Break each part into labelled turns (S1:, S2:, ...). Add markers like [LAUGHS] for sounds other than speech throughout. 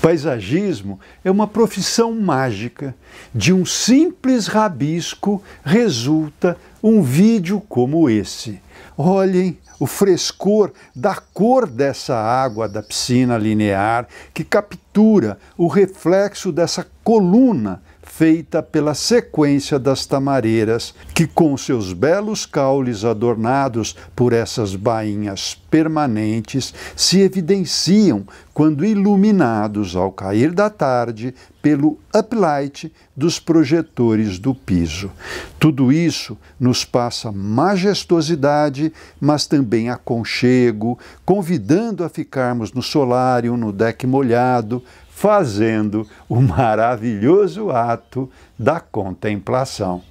S1: Paisagismo é uma profissão mágica. De um simples rabisco resulta um vídeo como esse. Olhem o frescor da cor dessa água da piscina linear que captura o reflexo dessa coluna feita pela sequência das tamareiras, que com seus belos caules adornados por essas bainhas permanentes se evidenciam quando iluminados ao cair da tarde pelo uplight dos projetores do piso. Tudo isso nos passa majestosidade, mas também aconchego, convidando a ficarmos no solário, no deck molhado, fazendo o maravilhoso ato da contemplação.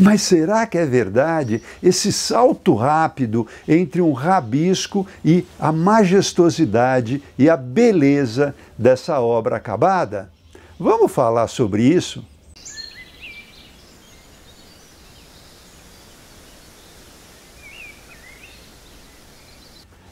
S1: Mas será que é verdade esse salto rápido entre um rabisco e a majestosidade e a beleza dessa obra acabada? Vamos falar sobre isso?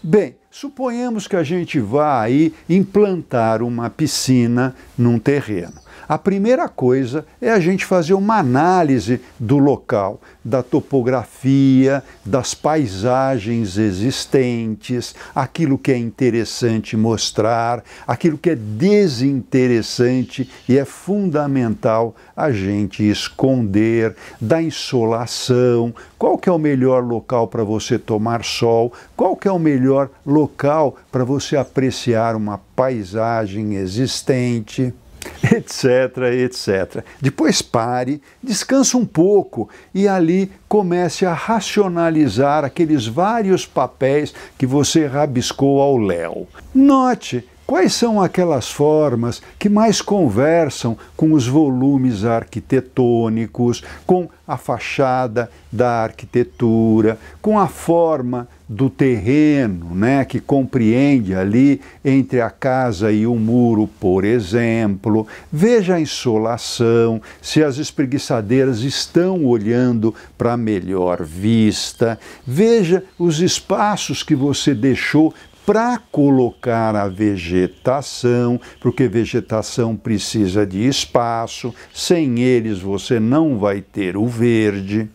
S1: Bem, Suponhamos que a gente vá aí implantar uma piscina num terreno. A primeira coisa é a gente fazer uma análise do local, da topografia, das paisagens existentes, aquilo que é interessante mostrar, aquilo que é desinteressante e é fundamental a gente esconder, da insolação, qual que é o melhor local para você tomar sol, qual que é o melhor local local para você apreciar uma paisagem existente, etc, etc. Depois pare, descansa um pouco e ali comece a racionalizar aqueles vários papéis que você rabiscou ao léu. Note Quais são aquelas formas que mais conversam com os volumes arquitetônicos, com a fachada da arquitetura, com a forma do terreno, né, que compreende ali entre a casa e o muro, por exemplo. Veja a insolação, se as espreguiçadeiras estão olhando para melhor vista. Veja os espaços que você deixou para colocar a vegetação, porque vegetação precisa de espaço, sem eles você não vai ter o verde.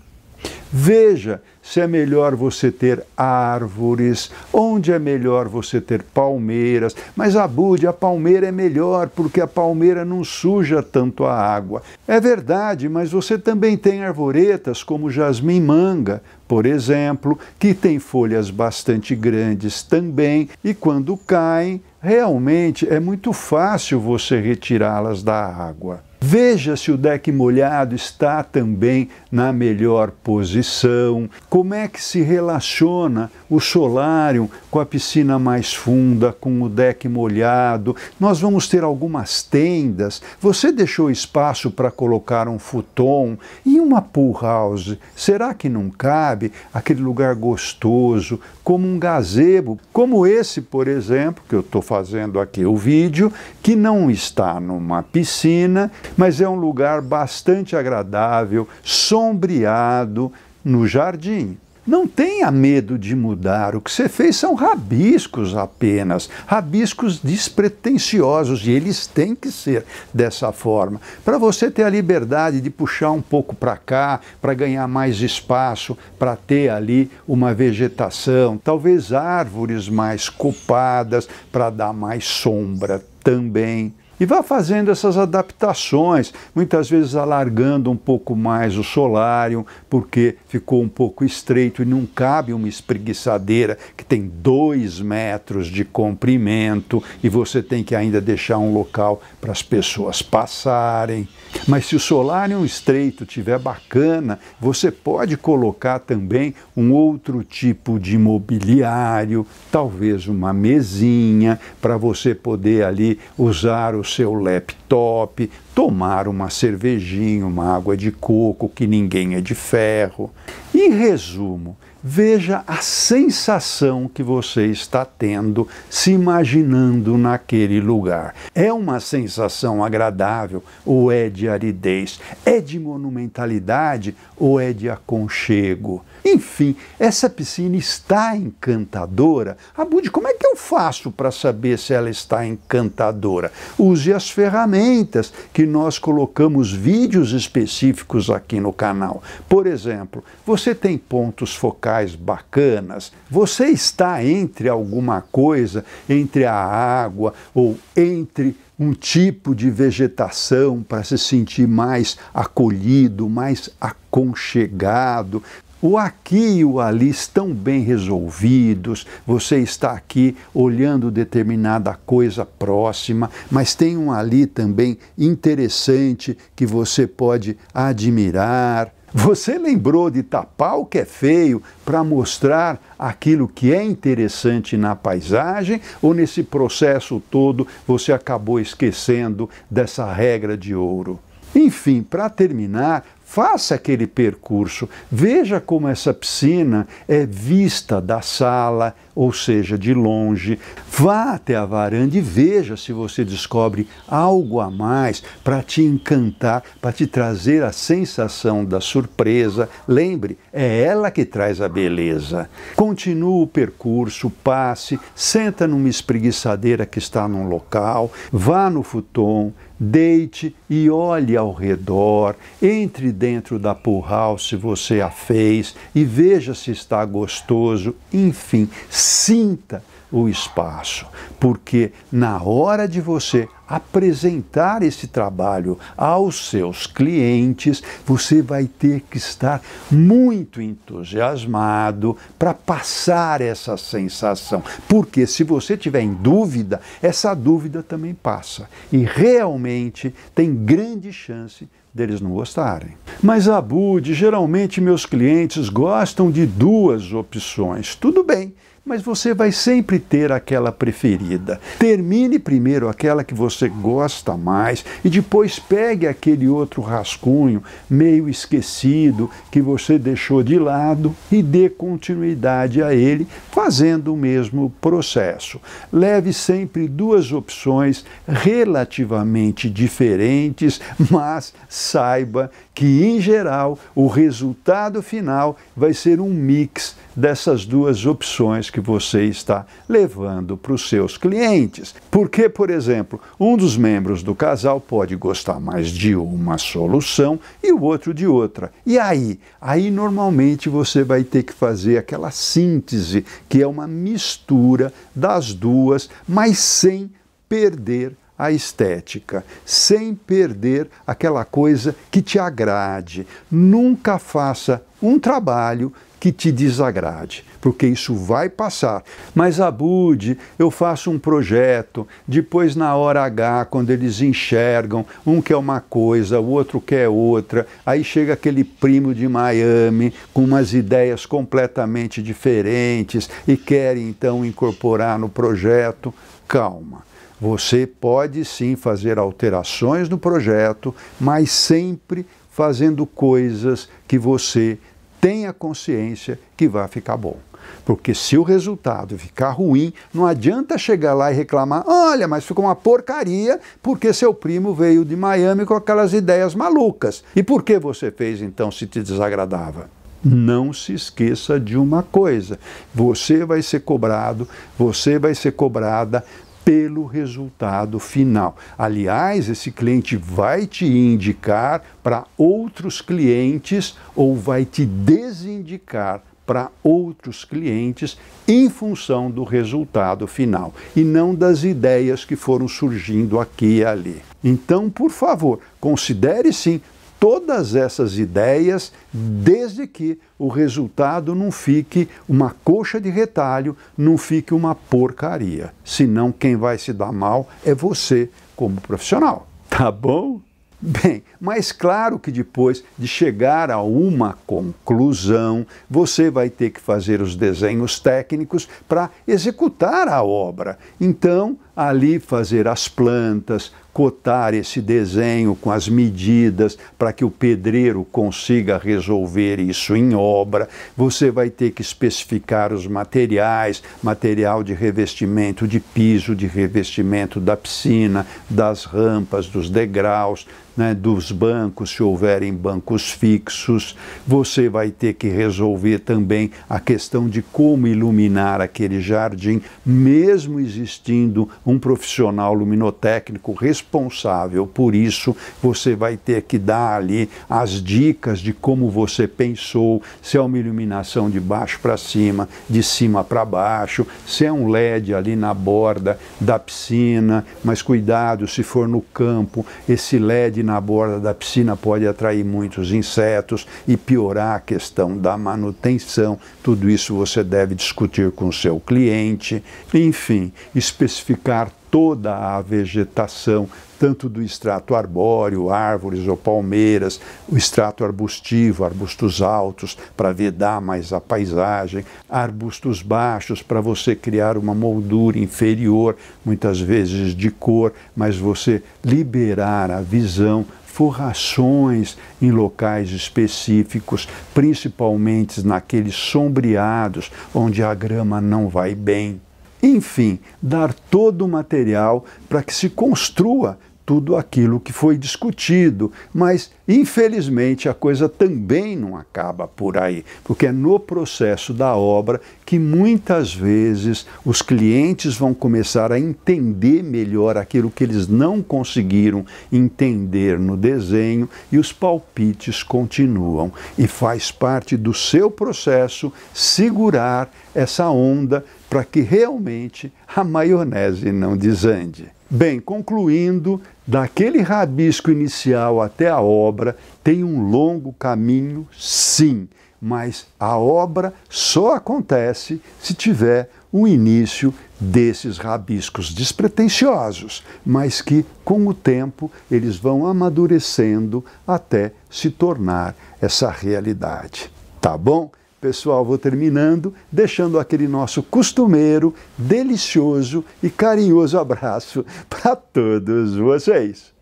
S1: Veja se é melhor você ter árvores, onde é melhor você ter palmeiras. Mas, Abude, a palmeira é melhor porque a palmeira não suja tanto a água. É verdade, mas você também tem arvoretas como jasmim manga, por exemplo, que tem folhas bastante grandes também e quando caem, realmente é muito fácil você retirá-las da água. Veja se o deck molhado está também na melhor posição, como é que se relaciona o solarium com a piscina mais funda, com o deck molhado. Nós vamos ter algumas tendas. Você deixou espaço para colocar um futon e uma pool house. Será que não cabe aquele lugar gostoso, como um gazebo, como esse, por exemplo, que eu estou fazendo aqui o vídeo, que não está numa piscina mas é um lugar bastante agradável, sombreado, no jardim. Não tenha medo de mudar. O que você fez são rabiscos apenas, rabiscos despretensiosos, e eles têm que ser dessa forma. Para você ter a liberdade de puxar um pouco para cá, para ganhar mais espaço, para ter ali uma vegetação, talvez árvores mais copadas, para dar mais sombra também e vá fazendo essas adaptações, muitas vezes alargando um pouco mais o solário, porque ficou um pouco estreito e não cabe uma espreguiçadeira que tem dois metros de comprimento e você tem que ainda deixar um local para as pessoas passarem. Mas se o solarium é estreito tiver bacana, você pode colocar também um outro tipo de mobiliário, talvez uma mesinha para você poder ali usar o seu laptop, tomar uma cervejinha, uma água de coco, que ninguém é de ferro. Em resumo, Veja a sensação que você está tendo se imaginando naquele lugar. É uma sensação agradável ou é de aridez? É de monumentalidade ou é de aconchego? Enfim, essa piscina está encantadora. Abude, como é que eu faço para saber se ela está encantadora? Use as ferramentas que nós colocamos vídeos específicos aqui no canal. Por exemplo, você tem pontos focais bacanas, você está entre alguma coisa, entre a água ou entre um tipo de vegetação para se sentir mais acolhido, mais aconchegado. O aqui e o ali estão bem resolvidos, você está aqui olhando determinada coisa próxima, mas tem um ali também interessante que você pode admirar. Você lembrou de tapar o que é feio para mostrar aquilo que é interessante na paisagem? Ou nesse processo todo você acabou esquecendo dessa regra de ouro? Enfim, para terminar, Faça aquele percurso, veja como essa piscina é vista da sala, ou seja, de longe. Vá até a varanda e veja se você descobre algo a mais para te encantar, para te trazer a sensação da surpresa. Lembre, é ela que traz a beleza. Continue o percurso, passe, senta numa espreguiçadeira que está num local, vá no futon, deite e olhe ao redor, entre dentro da pool house se você a fez e veja se está gostoso, enfim, Sinta o espaço, porque na hora de você apresentar esse trabalho aos seus clientes, você vai ter que estar muito entusiasmado para passar essa sensação. Porque se você tiver em dúvida, essa dúvida também passa. E realmente tem grande chance deles não gostarem. Mas, Abude, geralmente meus clientes gostam de duas opções. Tudo bem, mas você vai sempre ter aquela preferida. Termine primeiro aquela que você você gosta mais e depois pegue aquele outro rascunho meio esquecido que você deixou de lado e dê continuidade a ele fazendo o mesmo processo. Leve sempre duas opções relativamente diferentes, mas saiba que em geral o resultado final vai ser um mix dessas duas opções que você está levando para os seus clientes. Porque, por exemplo, um dos membros do casal pode gostar mais de uma solução e o outro de outra. E aí? Aí normalmente você vai ter que fazer aquela síntese, que é uma mistura das duas, mas sem perder a estética, sem perder aquela coisa que te agrade. Nunca faça um trabalho que te desagrade, porque isso vai passar. Mas abude, eu faço um projeto, depois na hora H, quando eles enxergam, um quer uma coisa, o outro quer outra, aí chega aquele primo de Miami com umas ideias completamente diferentes e quer então incorporar no projeto. Calma. Você pode sim fazer alterações no projeto, mas sempre fazendo coisas que você tenha consciência que vai ficar bom. Porque se o resultado ficar ruim, não adianta chegar lá e reclamar: olha, mas ficou uma porcaria porque seu primo veio de Miami com aquelas ideias malucas. E por que você fez então se te desagradava? Não se esqueça de uma coisa: você vai ser cobrado, você vai ser cobrada pelo resultado final. Aliás, esse cliente vai te indicar para outros clientes ou vai te desindicar para outros clientes em função do resultado final e não das ideias que foram surgindo aqui e ali. Então, por favor, considere sim todas essas ideias, desde que o resultado não fique uma coxa de retalho, não fique uma porcaria. Senão, quem vai se dar mal é você, como profissional. Tá bom? Bem, mas claro que depois de chegar a uma conclusão, você vai ter que fazer os desenhos técnicos para executar a obra. Então, ali fazer as plantas, cotar esse desenho com as medidas para que o pedreiro consiga resolver isso em obra. Você vai ter que especificar os materiais, material de revestimento de piso, de revestimento da piscina, das rampas, dos degraus, né, dos bancos, se houverem bancos fixos. Você vai ter que resolver também a questão de como iluminar aquele jardim, mesmo existindo um profissional luminotécnico responsável por isso. Você vai ter que dar ali as dicas de como você pensou, se é uma iluminação de baixo para cima, de cima para baixo, se é um LED ali na borda da piscina, mas cuidado se for no campo, esse LED na borda da piscina pode atrair muitos insetos e piorar a questão da manutenção. Tudo isso você deve discutir com o seu cliente. Enfim, especificar toda a vegetação, tanto do extrato arbóreo, árvores ou palmeiras, o extrato arbustivo, arbustos altos, para vedar mais a paisagem, arbustos baixos, para você criar uma moldura inferior, muitas vezes de cor, mas você liberar a visão forrações em locais específicos, principalmente naqueles sombreados onde a grama não vai bem. Enfim, dar todo o material para que se construa tudo aquilo que foi discutido. Mas, infelizmente, a coisa também não acaba por aí, porque é no processo da obra que muitas vezes os clientes vão começar a entender melhor aquilo que eles não conseguiram entender no desenho e os palpites continuam. E faz parte do seu processo segurar essa onda para que realmente a maionese não desande. Bem, concluindo, daquele rabisco inicial até a obra, tem um longo caminho, sim, mas a obra só acontece se tiver o início desses rabiscos despretensiosos, mas que, com o tempo, eles vão amadurecendo até se tornar essa realidade. Tá bom? Pessoal, vou terminando, deixando aquele nosso costumeiro, delicioso e carinhoso abraço [LAUGHS] para todos vocês.